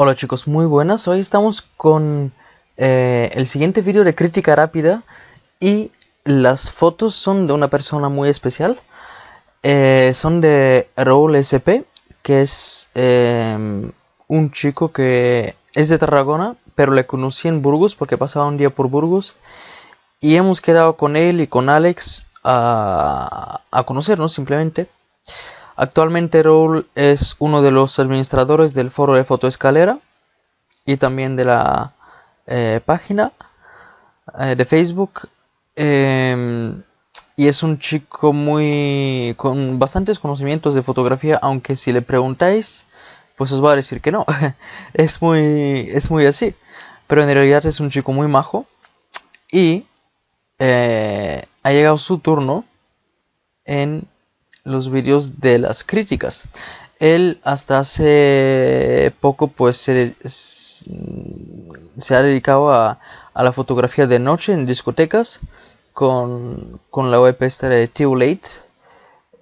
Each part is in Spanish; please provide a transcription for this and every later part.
Hola chicos, muy buenas. Hoy estamos con eh, el siguiente vídeo de crítica rápida y las fotos son de una persona muy especial. Eh, son de Raúl SP, que es em, un chico que es de Tarragona, pero le conocí en Burgos porque pasaba un día por Burgos y hemos quedado con él y con Alex a, a conocernos simplemente. Actualmente Raúl es uno de los administradores del foro de Fotoescalera y también de la eh, página eh, de Facebook. Em, y es un chico muy con bastantes conocimientos de fotografía, aunque si le preguntáis, pues os va a decir que no. es muy es muy así, pero en realidad es un chico muy majo y eh, ha llegado su turno en los vídeos de las críticas. Él hasta hace poco pues se, ha dedicado a, la fotografía de noche en discotecas con, la web esta de Too Late.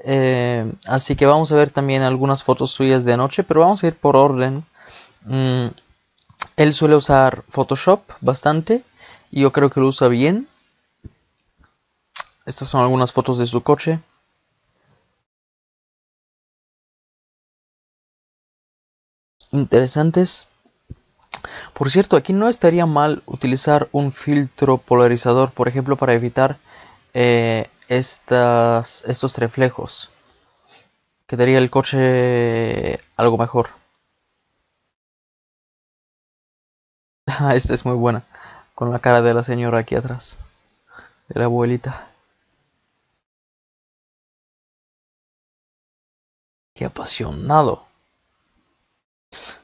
Eh, así que vamos a ver también algunas fotos suyas de noche, pero vamos a ir por orden. Mm, él suele usar Photoshop bastante y yo creo que lo usa bien. Estas son algunas fotos de su coche. interesantes. Por cierto, aquí no estaría mal utilizar un filtro polarizador, por ejemplo, para evitar eh, estas, estos reflejos. Quedaría el coche algo mejor. Esta es muy buena, con la cara de la señora aquí atrás, de la abuelita. Qué apasionado.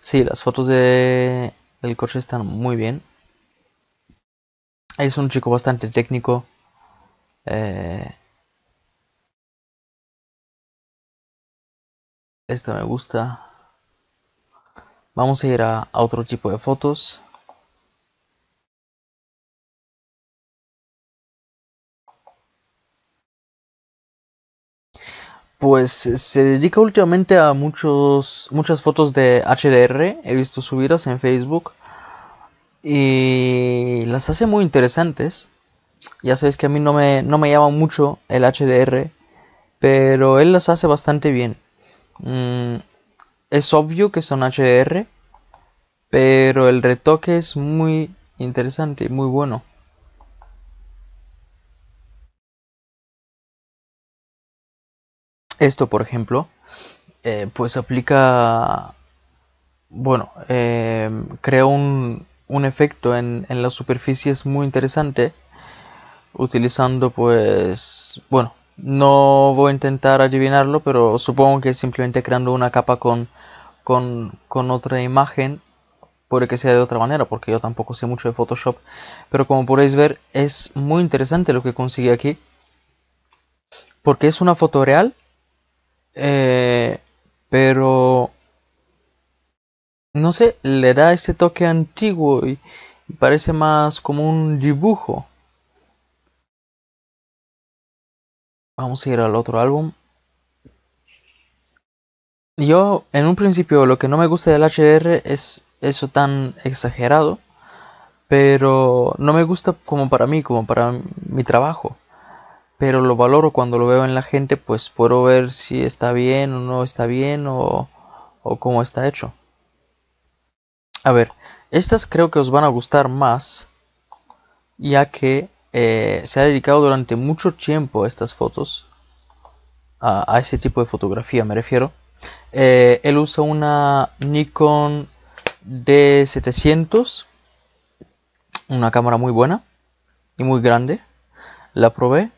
Sí, las fotos de coche están muy bien. Es un chico bastante técnico. Eh, esta me gusta. Vamos a ir a otro tipo de fotos. Pues se dedica últimamente a muchos, muchas fotos de HDR, he visto subidas en Facebook y las hace muy interesantes. Ya sabes que a mí no me, no me llama mucho el HDR, pero él las hace bastante bien. Mm, es obvio que son HDR, pero el retoque es muy interesante y muy bueno. Esto, por ejemplo, eh, pues aplica, bueno, eh, crea un, efecto en, en, superficie, es muy interesante utilizando pues, bueno, no voy a intentar adivinarlo, pero supongo que simplemente creando una capa con, con, con otra imagen puede que sea de otra manera, porque yo tampoco sé mucho de Photoshop, pero como podéis ver es muy interesante lo que consigue aquí, porque es una foto real eh, pero no sé, le da ese toque antiguo y, parece más como un dibujo. Vamos a ir al otro álbum. Yo, en un principio, lo que no me gusta del H.R es eso tan exagerado, pero no me gusta como para mí, como para mi trabajo pero lo valoro cuando lo veo en la gente, pues puedo ver si está bien o no está bien o, cómo está hecho. A ver, estas creo que os van a gustar más, ya que eh, se ha dedicado durante mucho tiempo a estas fotos, a, este ese tipo de fotografía me refiero. Eh, él usa una Nikon D700, una cámara muy buena y muy grande. La probé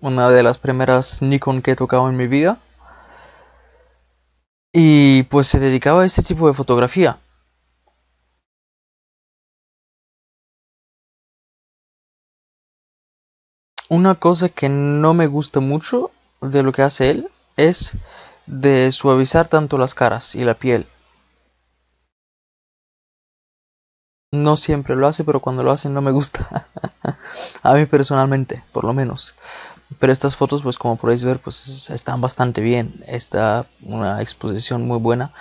una de las primeras Nikon que he tocado en mi vida. Y pues se dedicaba a este tipo de fotografía. Una cosa que no me gusta mucho de lo que hace él es de suavizar tanto las caras y la piel. No siempre lo hace, pero cuando lo hace no me gusta. a mí personalmente, por lo menos. Pero estas fotos, pues como podéis ver, pues están bastante bien. Está una exposición muy buena.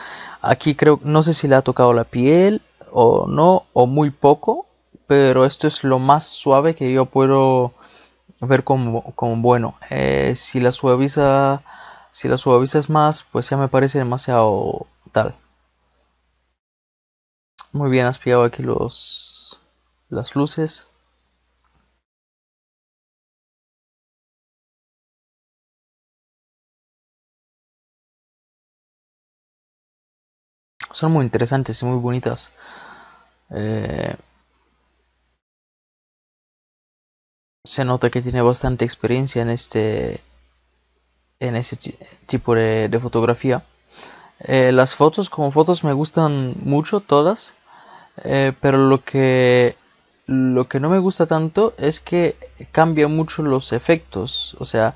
Aquí creo, no sé si le ha tocado la piel o no, o muy poco. Pero esto es lo más suave que yo puedo ver como, bueno. Eh, si la suaviza, si la es más, pues ya me parece demasiado tal. Muy bien, has pillado aquí los las luces. son muy interesantes y muy bonitas. Eh, se nota que tiene bastante experiencia en este en ese tipo de, fotografía. Eh, las fotos como fotos me gustan mucho todas, eh, pero lo que lo que no me gusta tanto es que cambia mucho los efectos, o sea,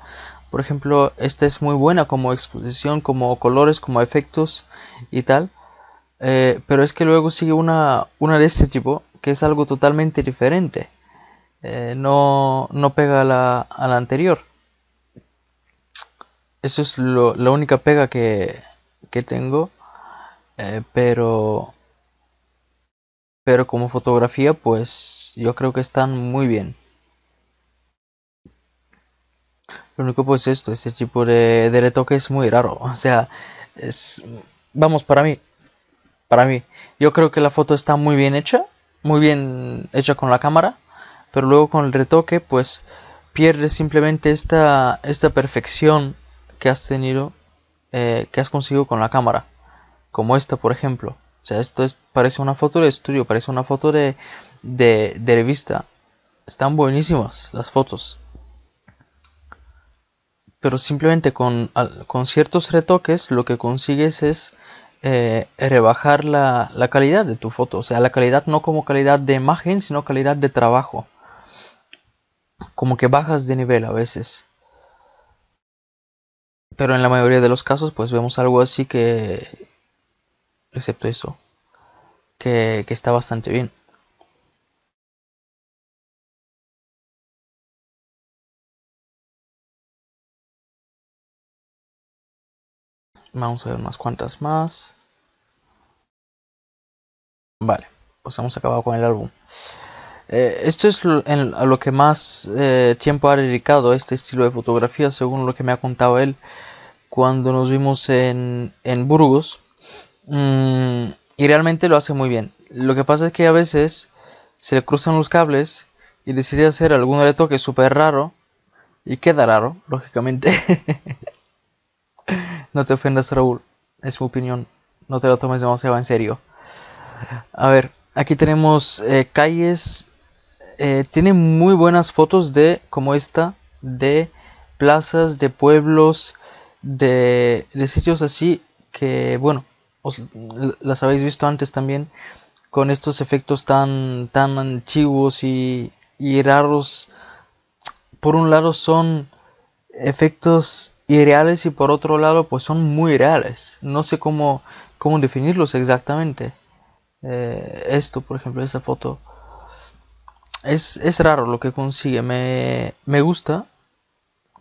por ejemplo, esta es muy buena como exposición, como colores, como efectos y tal, eh, pero es que luego sigue una, una de este tipo que es algo totalmente diferente. Eh, no, no pega a la, a anterior. Eso es lo, la única pega que, tengo. Eh, pero. como fotografía, pues yo creo que están muy bien. Lo único pues esto, este tipo de, de retoque es muy raro. O sea, es. Vamos, para mí, para mí. Yo creo que la foto está muy bien hecha, muy bien hecha con la cámara, pero luego con el retoque pues pierdes simplemente esta, esta perfección que has tenido, eh, que has conseguido con la cámara, como esta por ejemplo. O sea, esto es, parece una foto de estudio, parece una foto de, de, de revista. Están buenísimas las fotos. Pero simplemente con, con ciertos retoques lo que consigues es eh, rebajar la, calidad de tu foto. O sea, la calidad no como calidad de imagen, sino calidad de trabajo. Como que bajas de nivel a veces. Pero en la mayoría de los casos, pues vemos algo así que... Excepto eso. que está bastante bien. Vamos a ver más cuantas más. Vale, pues hemos acabado con el álbum. Eh, esto es lo, a lo que más eh, tiempo ha dedicado este estilo de fotografía, según lo que me ha contado él cuando nos vimos en, Burgos. Mm, y realmente lo hace muy bien. Lo que pasa es que a veces se le cruzan los cables y decide hacer algún retoque súper raro y queda raro, lógicamente. No te ofendas, Raúl. Es mi opinión. No te lo tomes demasiado en serio. A ver, aquí tenemos eh, calles. Eh, tiene muy buenas fotos de, como esta, de plazas, de pueblos, de, de sitios así que, bueno, las habéis visto antes también con estos efectos tan, tan antiguos y, y raros. Por un lado son efectos reales y por otro lado pues son muy reales. No sé cómo, cómo definirlos exactamente. Eh, esto, por ejemplo, esa foto. Es, es raro lo que consigue. Me, me gusta.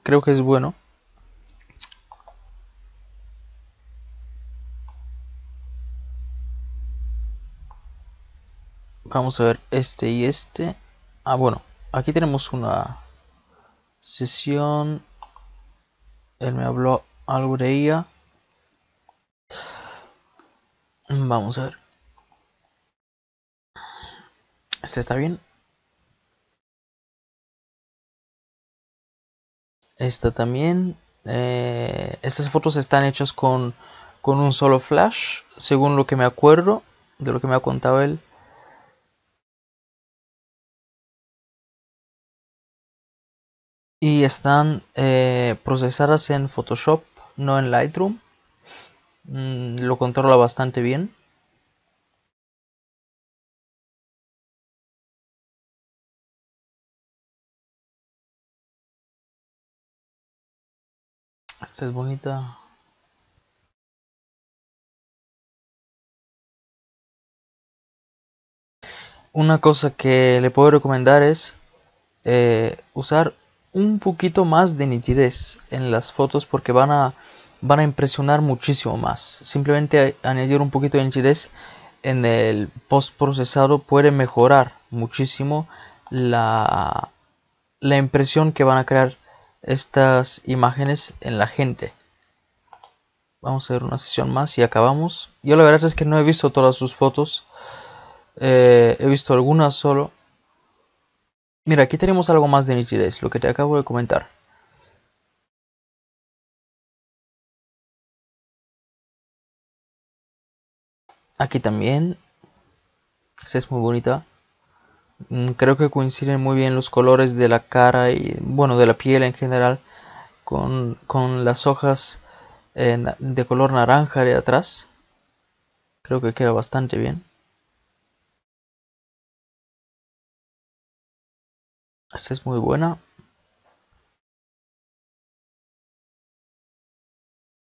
Creo que es bueno. Vamos a ver este y este. Ah, bueno. Aquí tenemos una sesión él me habló algo de ella. Vamos a ver. ¿Este está bien? Esta también. Eh, estas fotos están hechas con, con un solo flash, según lo que me acuerdo, de lo que me ha contado él. y están eh, procesadas en Photoshop, no en Lightroom. Mm, lo controla bastante bien. Esta es bonita. Una cosa que le puedo recomendar es eh, usar un poquito más de nitidez en las fotos porque van a, van a impresionar muchísimo más. Simplemente añadir un poquito de nitidez en el post procesado puede mejorar muchísimo la, la impresión que van a crear estas imágenes en la gente. Vamos a ver una sesión más y acabamos. Yo la verdad es que no he visto todas sus fotos. Eh, he visto algunas solo. Mira, aquí tenemos algo más de nitidez, lo que te acabo de comentar. Aquí también. Esta es muy bonita. Mm, creo que coinciden muy bien los colores de la cara y, bueno, de la piel en general con, las hojas eh, de color naranja de atrás. Creo que queda bastante bien. Esta es muy buena.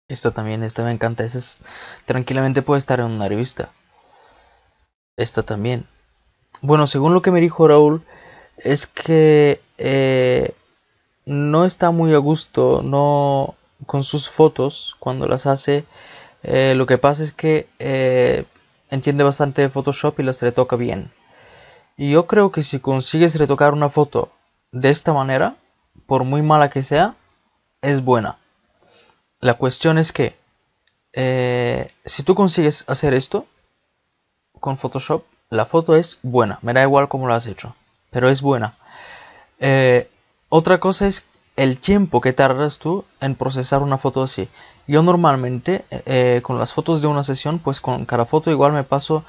Esta también, esta me encanta. es, tranquilamente puede estar en una revista. Esta también. Bueno, según lo que me dijo Raúl, es que eh, no está muy a gusto no con sus fotos cuando las hace. Eh, lo que pasa es que eh, entiende bastante Photoshop y las retoca bien. Y yo creo que si consigues retocar una foto de esta manera, por muy mala que sea, es buena. La cuestión es que eh, si tú consigues hacer esto con Photoshop, la foto es buena. Me da igual cómo lo has hecho, pero es buena. Eh, otra cosa es el tiempo que tardas tú en procesar una foto así. Yo normalmente eh, con las fotos de una sesión, pues con cada foto igual me paso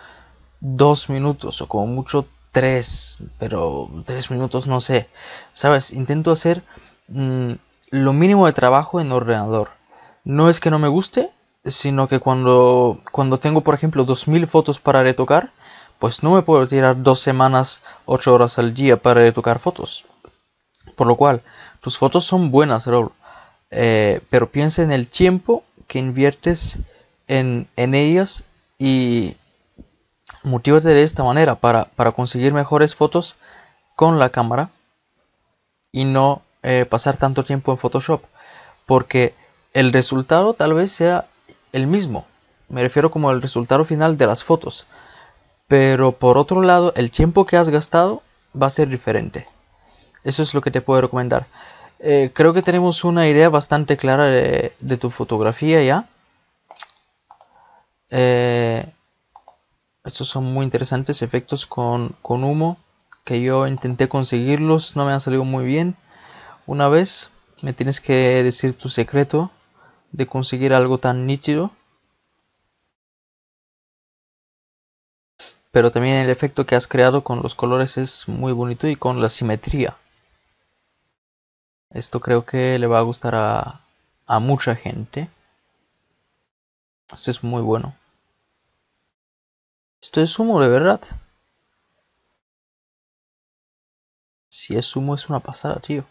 dos minutos o como mucho tres, pero tres minutos, no sé. Sabes, intento hacer mm, lo mínimo de trabajo en ordenador. No es que no me guste, sino que cuando, cuando tengo, por ejemplo, 2000 fotos para retocar, pues no me puedo tirar dos semanas, ocho horas al día para retocar fotos. Por lo cual, tus fotos son buenas, eh, pero piensa en el tiempo que inviertes en, en ellas y motívate de esta manera para, para conseguir mejores fotos con la cámara y no eh, pasar tanto tiempo en Photoshop porque el resultado tal vez sea el mismo me refiero como el resultado final de las fotos pero por otro lado el tiempo que has gastado va a ser diferente eso es lo que te puedo recomendar eh, creo que tenemos una idea bastante clara de, tu fotografía ya eh, estos son muy interesantes efectos con, humo que yo intenté conseguirlos no me han salido muy bien una vez me tienes que decir tu secreto de conseguir algo tan nítido pero también el efecto que has creado con los colores es muy bonito y con la simetría esto creo que le va a gustar a, a mucha gente esto es muy bueno esto es humo de verdad. Si es humo es una pasada, tío.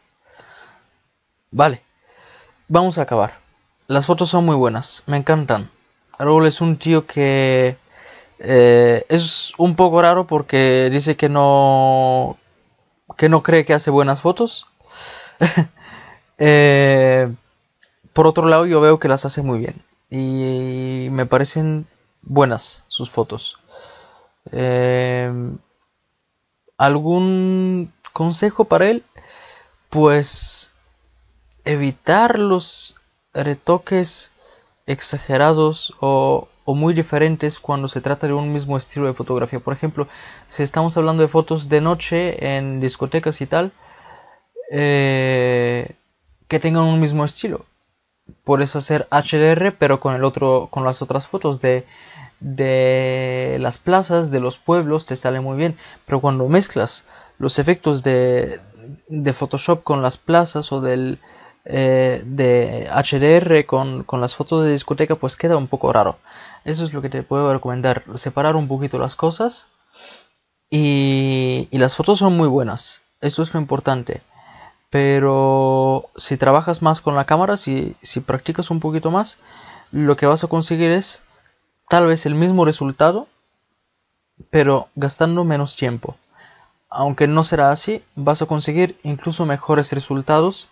Vale. Vamos a acabar. Las fotos son muy buenas. Me encantan. Raúl es un tío que... Eh, es un poco raro porque dice que no... Que no cree que hace buenas fotos. Eh, por otro lado, yo veo que las hace muy bien. Y me parecen buenas sus fotos. Em, ¿Algún consejo para él? Pues evitar los retoques exagerados o, muy diferentes cuando se trata de un mismo estilo de fotografía. Por ejemplo, si estamos hablando de fotos de noche en discotecas y tal, eh, que tengan un mismo estilo por eso hacer HDR pero con el otro con las otras fotos de de las plazas de los pueblos te sale muy bien pero cuando mezclas los efectos de, de Photoshop con las plazas o del eh, de HDR con, las fotos de discoteca pues queda un poco raro eso es lo que te puedo recomendar separar un poquito las cosas y, y las fotos son muy buenas eso es lo importante pero si trabajas más con la cámara, si, si practicas un poquito más, lo que vas a conseguir es tal vez el mismo resultado, pero gastando menos tiempo. Aunque no será así, vas a conseguir incluso mejores resultados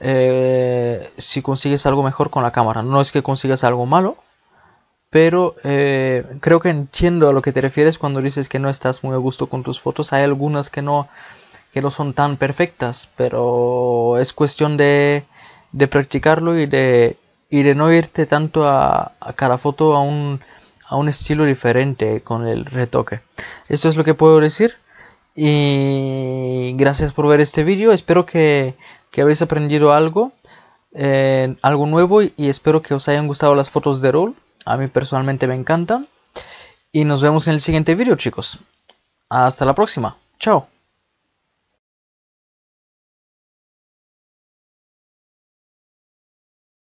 eh, si consigues algo mejor con la cámara. No es que consigas algo malo, pero eh, creo que entiendo a lo que te refieres cuando dices que no estás muy a gusto con tus fotos. Hay algunas que no, que no son tan perfectas, pero es cuestión de, practicarlo y de, de no irte tanto a, cada foto a un, a un estilo diferente con el retoque. Esto es lo que puedo decir. Y gracias por ver este vídeo. Espero que, habéis aprendido algo, eh, algo nuevo. Y espero que os hayan gustado las fotos de roll. A mí personalmente me encantan. Y nos vemos en el siguiente vídeo, chicos. Hasta la próxima. Chao.